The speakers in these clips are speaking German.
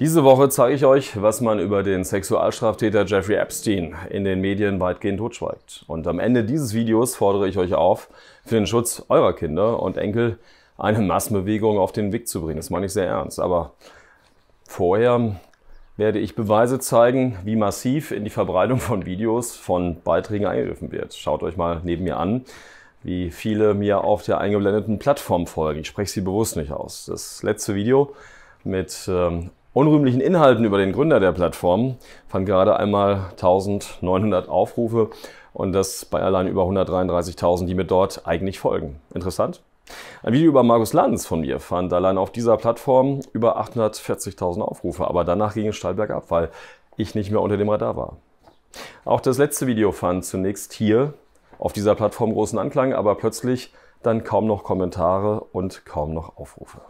Diese Woche zeige ich euch, was man über den Sexualstraftäter Jeffrey Epstein in den Medien weitgehend totschweigt. Und am Ende dieses Videos fordere ich euch auf, für den Schutz eurer Kinder und Enkel eine Massenbewegung auf den Weg zu bringen. Das meine ich sehr ernst. Aber vorher werde ich Beweise zeigen, wie massiv in die Verbreitung von Videos, von Beiträgen eingegriffen wird. Schaut euch mal neben mir an, wie viele mir auf der eingeblendeten Plattform folgen. Ich spreche sie bewusst nicht aus. Das letzte Video mit ähm, unrühmlichen Inhalten über den Gründer der Plattform fand gerade einmal 1900 Aufrufe und das bei allein über 133.000, die mir dort eigentlich folgen. Interessant? Ein Video über Markus Lanz von mir fand allein auf dieser Plattform über 840.000 Aufrufe, aber danach ging es steil bergab, weil ich nicht mehr unter dem Radar war. Auch das letzte Video fand zunächst hier auf dieser Plattform großen Anklang, aber plötzlich dann kaum noch Kommentare und kaum noch Aufrufe.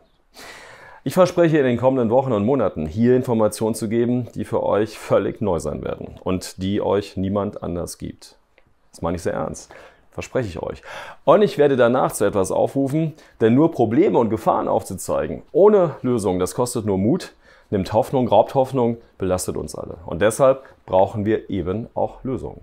Ich verspreche in den kommenden Wochen und Monaten hier Informationen zu geben, die für euch völlig neu sein werden und die euch niemand anders gibt. Das meine ich sehr ernst. Verspreche ich euch. Und ich werde danach zu etwas aufrufen, denn nur Probleme und Gefahren aufzuzeigen, ohne Lösung, das kostet nur Mut, nimmt Hoffnung, raubt Hoffnung, belastet uns alle. Und deshalb brauchen wir eben auch Lösungen.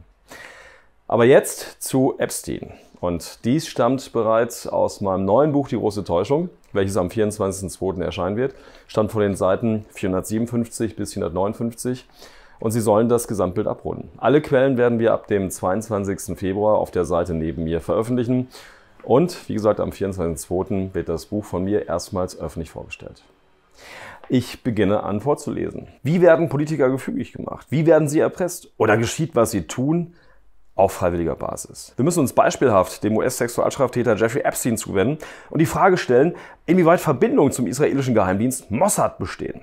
Aber jetzt zu Epstein. Und dies stammt bereits aus meinem neuen Buch Die große Täuschung, welches am 24.02. erscheinen wird, stammt von den Seiten 457 bis 459 und Sie sollen das Gesamtbild abrunden. Alle Quellen werden wir ab dem 22. Februar auf der Seite neben mir veröffentlichen und wie gesagt am 24.02. wird das Buch von mir erstmals öffentlich vorgestellt. Ich beginne an vorzulesen. Wie werden Politiker gefügig gemacht? Wie werden sie erpresst? Oder geschieht, was sie tun? auf freiwilliger Basis. Wir müssen uns beispielhaft dem US-Sexualstraftäter Jeffrey Epstein zuwenden und die Frage stellen, inwieweit Verbindungen zum israelischen Geheimdienst Mossad bestehen.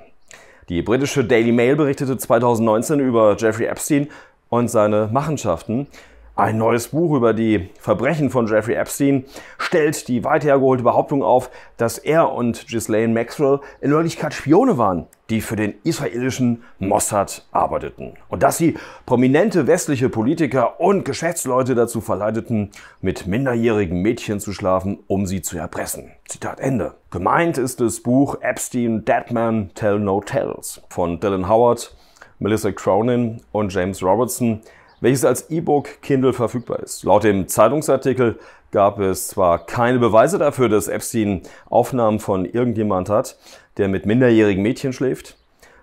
Die britische Daily Mail berichtete 2019 über Jeffrey Epstein und seine Machenschaften. Ein neues Buch über die Verbrechen von Jeffrey Epstein stellt die weitergeholte Behauptung auf, dass er und Ghislaine Maxwell in Wirklichkeit Spione waren, die für den israelischen Mossad arbeiteten. Und dass sie prominente westliche Politiker und Geschäftsleute dazu verleiteten, mit minderjährigen Mädchen zu schlafen, um sie zu erpressen. Zitat Ende. Gemeint ist das Buch Epstein Dead Man Tell No Tales von Dylan Howard, Melissa Cronin und James Robertson welches als E-Book Kindle verfügbar ist. Laut dem Zeitungsartikel gab es zwar keine Beweise dafür, dass Epstein Aufnahmen von irgendjemand hat, der mit minderjährigen Mädchen schläft.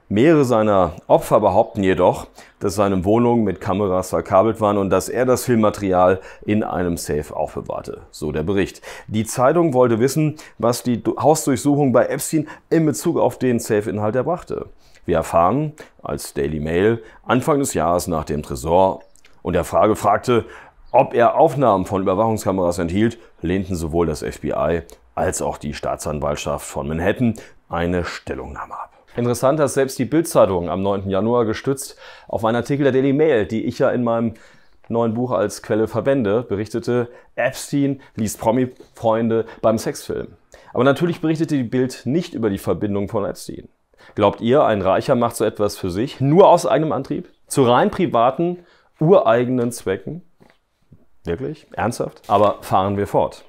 Mehrere seiner Opfer behaupten jedoch, dass seine Wohnungen mit Kameras verkabelt waren und dass er das Filmmaterial in einem Safe aufbewahrte. So der Bericht. Die Zeitung wollte wissen, was die Hausdurchsuchung bei Epstein in Bezug auf den Safe-Inhalt erbrachte. Wir erfahren als Daily Mail Anfang des Jahres nach dem Tresor und der Frage fragte, ob er Aufnahmen von Überwachungskameras enthielt, lehnten sowohl das FBI als auch die Staatsanwaltschaft von Manhattan eine Stellungnahme ab. Interessant, dass selbst die Bildzeitung am 9. Januar gestützt auf einen Artikel der Daily Mail, die ich ja in meinem neuen Buch als Quelle verwende, berichtete, Epstein liest Promi-Freunde beim Sexfilm. Aber natürlich berichtete die Bild nicht über die Verbindung von Epstein. Glaubt ihr, ein Reicher macht so etwas für sich, nur aus eigenem Antrieb? Zu rein privaten ureigenen Zwecken. Wirklich? Ernsthaft? Aber fahren wir fort.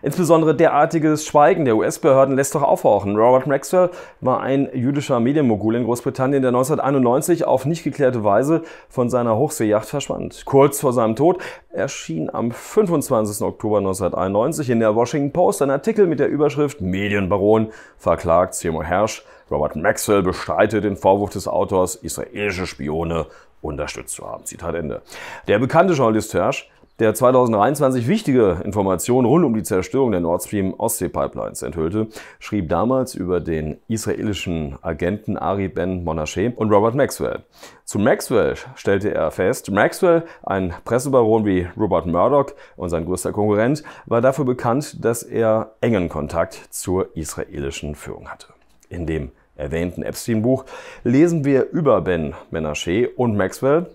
Insbesondere derartiges Schweigen der US-Behörden lässt doch aufhorchen. Robert Maxwell war ein jüdischer Medienmogul in Großbritannien, der 1991 auf nicht geklärte Weise von seiner Hochseejacht verschwand. Kurz vor seinem Tod erschien am 25. Oktober 1991 in der Washington Post ein Artikel mit der Überschrift Medienbaron verklagt Seymour Hersch Robert Maxwell bestreitet den Vorwurf des Autors, israelische Spione unterstützt zu haben. Zitat Ende. Der bekannte Journalist Hirsch der 2023 wichtige Informationen rund um die Zerstörung der Nord Stream Ostsee Pipelines enthüllte, schrieb damals über den israelischen Agenten Ari Ben Monashe und Robert Maxwell. Zu Maxwell stellte er fest, Maxwell, ein Pressebaron wie Robert Murdoch und sein größter Konkurrent, war dafür bekannt, dass er engen Kontakt zur israelischen Führung hatte. In dem erwähnten Epstein-Buch lesen wir über Ben Menaché und Maxwell.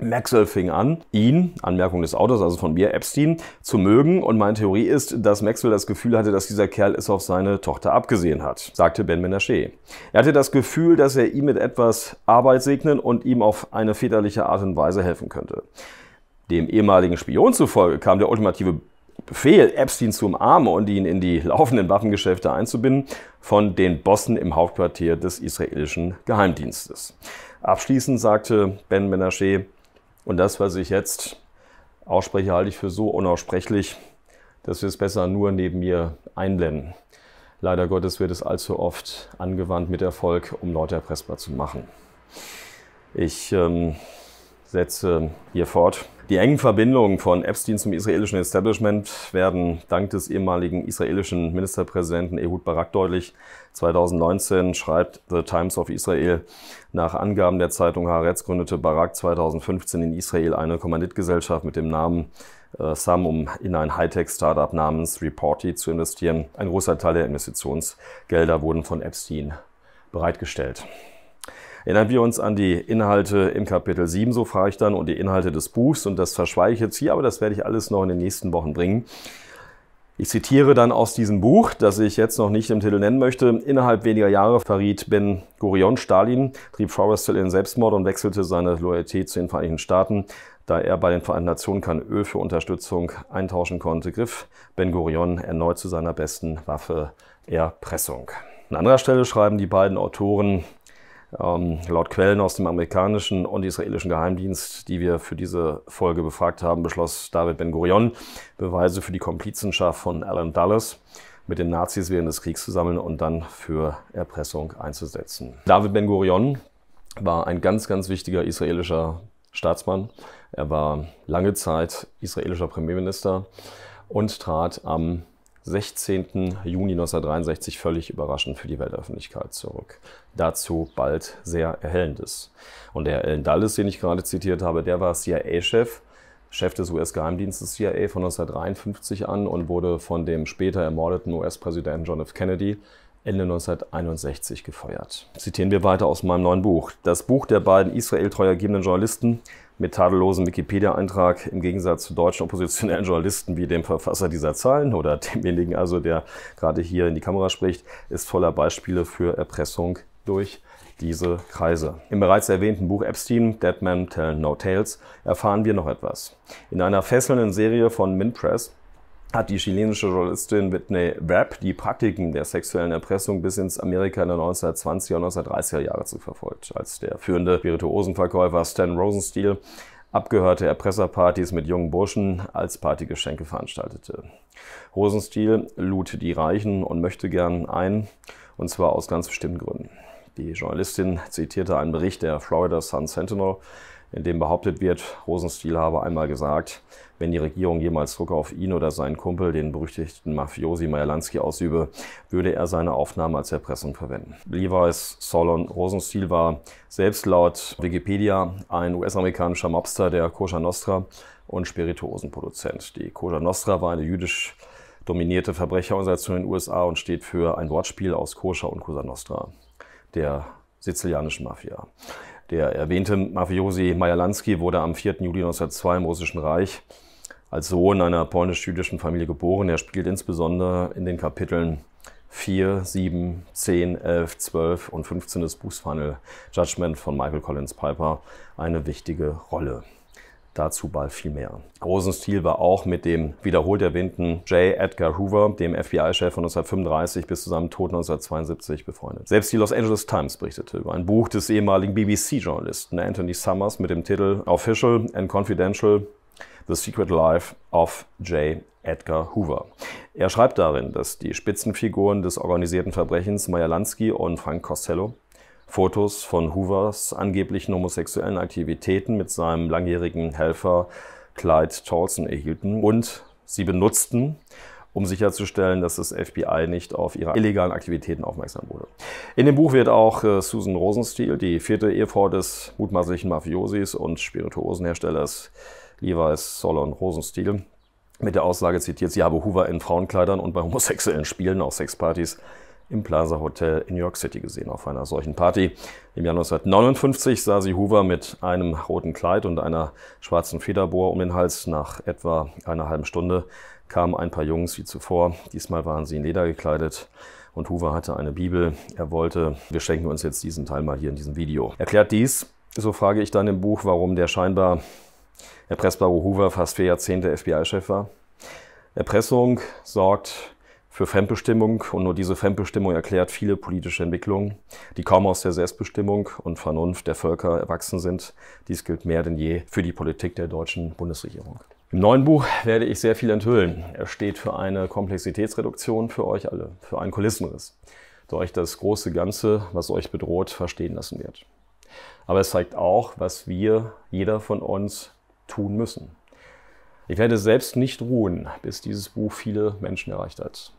Maxwell fing an, ihn, Anmerkung des Autors, also von mir, Epstein, zu mögen. Und meine Theorie ist, dass Maxwell das Gefühl hatte, dass dieser Kerl es auf seine Tochter abgesehen hat, sagte Ben Menaché. Er hatte das Gefühl, dass er ihm mit etwas Arbeit segnen und ihm auf eine väterliche Art und Weise helfen könnte. Dem ehemaligen Spion zufolge kam der ultimative Befehl, Epstein zu umarmen und ihn in die laufenden Waffengeschäfte einzubinden, von den Bossen im Hauptquartier des israelischen Geheimdienstes. Abschließend sagte Ben Menashe, und das, was ich jetzt ausspreche, halte ich für so unaussprechlich, dass wir es besser nur neben mir einblenden. Leider Gottes wird es allzu oft angewandt mit Erfolg, um Leute erpressbar zu machen. Ich ähm, Sätze hier fort. Die engen Verbindungen von Epstein zum israelischen Establishment werden dank des ehemaligen israelischen Ministerpräsidenten Ehud Barak deutlich. 2019 schreibt The Times of Israel, nach Angaben der Zeitung Haaretz gründete Barak 2015 in Israel eine Kommanditgesellschaft mit dem Namen äh, Sam, um in ein Hightech-Startup namens Reporty zu investieren. Ein großer Teil der Investitionsgelder wurden von Epstein bereitgestellt. Erinnern wir uns an die Inhalte im Kapitel 7, so frage ich dann, und die Inhalte des Buchs, und das verschweige ich jetzt hier, aber das werde ich alles noch in den nächsten Wochen bringen. Ich zitiere dann aus diesem Buch, das ich jetzt noch nicht im Titel nennen möchte. Innerhalb weniger Jahre verriet Ben Gurion Stalin, trieb Forrestal in Selbstmord und wechselte seine Loyalität zu den Vereinigten Staaten. Da er bei den Vereinten Nationen kein Öl für Unterstützung eintauschen konnte, griff Ben Gurion erneut zu seiner besten Waffe, Erpressung. An anderer Stelle schreiben die beiden Autoren, ähm, laut Quellen aus dem amerikanischen und israelischen Geheimdienst, die wir für diese Folge befragt haben, beschloss David Ben-Gurion, Beweise für die Komplizenschaft von Alan Dulles mit den Nazis während des Kriegs zu sammeln und dann für Erpressung einzusetzen. David Ben-Gurion war ein ganz, ganz wichtiger israelischer Staatsmann. Er war lange Zeit israelischer Premierminister und trat am 16. Juni 1963 völlig überraschend für die Weltöffentlichkeit zurück. Dazu bald sehr Erhellendes. Und der Alan Dulles, den ich gerade zitiert habe, der war CIA-Chef, Chef des US-Geheimdienstes CIA von 1953 an und wurde von dem später ermordeten US-Präsidenten John F. Kennedy Ende 1961 gefeuert. Zitieren wir weiter aus meinem neuen Buch. Das Buch der beiden israel treu ergebenden Journalisten mit tadellosen Wikipedia-Eintrag im Gegensatz zu deutschen oppositionellen Journalisten wie dem Verfasser dieser Zahlen oder demjenigen also, der gerade hier in die Kamera spricht, ist voller Beispiele für Erpressung durch diese Kreise. Im bereits erwähnten Buch Epstein, Dead Men Tell No Tales, erfahren wir noch etwas. In einer fesselnden Serie von Mint Press hat die chilenische Journalistin Whitney Webb die Praktiken der sexuellen Erpressung bis ins Amerika in der 1920er und 1930er Jahre zu verfolgt, Als der führende Spirituosenverkäufer Stan Rosenstiel abgehörte Erpresserpartys mit jungen Burschen als Partygeschenke veranstaltete. Rosenstiel lud die Reichen und möchte gern ein, und zwar aus ganz bestimmten Gründen. Die Journalistin zitierte einen Bericht der Florida Sun Sentinel, in dem behauptet wird, Rosenstiel habe einmal gesagt, wenn die Regierung jemals Druck auf ihn oder seinen Kumpel, den berüchtigten Mafiosi Majalanski, ausübe, würde er seine Aufnahmen als Erpressung verwenden. Levi's Solon Rosenstiel war selbst laut Wikipedia ein US-amerikanischer Mobster der Cosa Nostra und Spirituosenproduzent. Die Cosa Nostra war eine jüdisch dominierte Verbrecherorganisation in den USA und steht für ein Wortspiel aus Koscher und Cosa Nostra, der sizilianischen Mafia. Der erwähnte Mafiosi Majalanski wurde am 4. Juli 1902 im Russischen Reich als Sohn einer polnisch-jüdischen Familie geboren. Er spielt insbesondere in den Kapiteln 4, 7, 10, 11, 12 und 15 des Buchs Final Judgment von Michael Collins Piper eine wichtige Rolle. Dazu bald viel mehr. Großen Stil war auch mit dem wiederholt erwähnten J. Edgar Hoover, dem FBI-Chef von 1935 bis zu seinem Tod 1972 befreundet. Selbst die Los Angeles Times berichtete über ein Buch des ehemaligen BBC-Journalisten Anthony Summers mit dem Titel Official and Confidential The Secret Life of J. Edgar Hoover. Er schreibt darin, dass die Spitzenfiguren des organisierten Verbrechens Meyer Lansky und Frank Costello Fotos von Hoovers angeblichen homosexuellen Aktivitäten mit seinem langjährigen Helfer Clyde Tolson erhielten und sie benutzten, um sicherzustellen, dass das FBI nicht auf ihre illegalen Aktivitäten aufmerksam wurde. In dem Buch wird auch äh, Susan Rosenstiel, die vierte Ehefrau des mutmaßlichen Mafiosis und Spirituosenherstellers Levi's Solon Rosenstiel, mit der Aussage zitiert, sie habe Hoover in Frauenkleidern und bei homosexuellen Spielen auch Sexpartys im Plaza Hotel in New York City gesehen auf einer solchen Party. Im Jahr 1959 sah sie Hoover mit einem roten Kleid und einer schwarzen Federbohr um den Hals. Nach etwa einer halben Stunde kamen ein paar Jungs wie zuvor. Diesmal waren sie in Leder gekleidet und Hoover hatte eine Bibel. Er wollte, wir schenken uns jetzt diesen Teil mal hier in diesem Video. Erklärt dies, so frage ich dann im Buch, warum der scheinbar erpressbare Hoover fast vier Jahrzehnte FBI-Chef war. Erpressung sorgt für Fremdbestimmung und nur diese Fremdbestimmung erklärt viele politische Entwicklungen, die kaum aus der Selbstbestimmung und Vernunft der Völker erwachsen sind. Dies gilt mehr denn je für die Politik der deutschen Bundesregierung. Im neuen Buch werde ich sehr viel enthüllen. Er steht für eine Komplexitätsreduktion für euch alle, für einen Kulissenriss, der euch das große Ganze, was euch bedroht, verstehen lassen wird. Aber es zeigt auch, was wir, jeder von uns, tun müssen. Ich werde selbst nicht ruhen, bis dieses Buch viele Menschen erreicht hat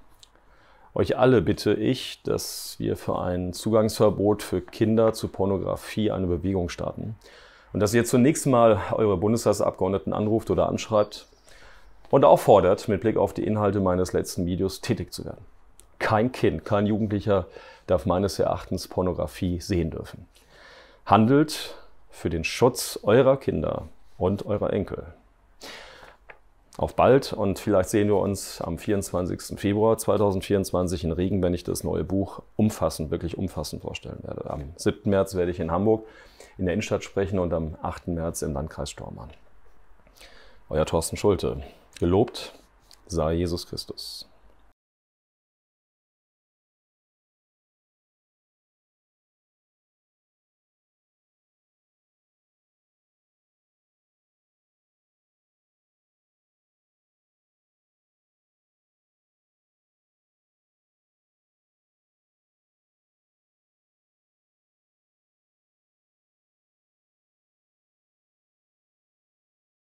euch alle bitte ich, dass wir für ein Zugangsverbot für Kinder zu Pornografie eine Bewegung starten. Und dass ihr zunächst mal eure Bundestagsabgeordneten anruft oder anschreibt und auffordert, mit Blick auf die Inhalte meines letzten Videos tätig zu werden. Kein Kind, kein Jugendlicher darf meines Erachtens Pornografie sehen dürfen. Handelt für den Schutz eurer Kinder und eurer Enkel. Auf bald und vielleicht sehen wir uns am 24. Februar 2024 in Regen, wenn ich das neue Buch umfassend, wirklich umfassend vorstellen werde. Am 7. März werde ich in Hamburg in der Innenstadt sprechen und am 8. März im Landkreis Stormann. Euer Thorsten Schulte. Gelobt sei Jesus Christus.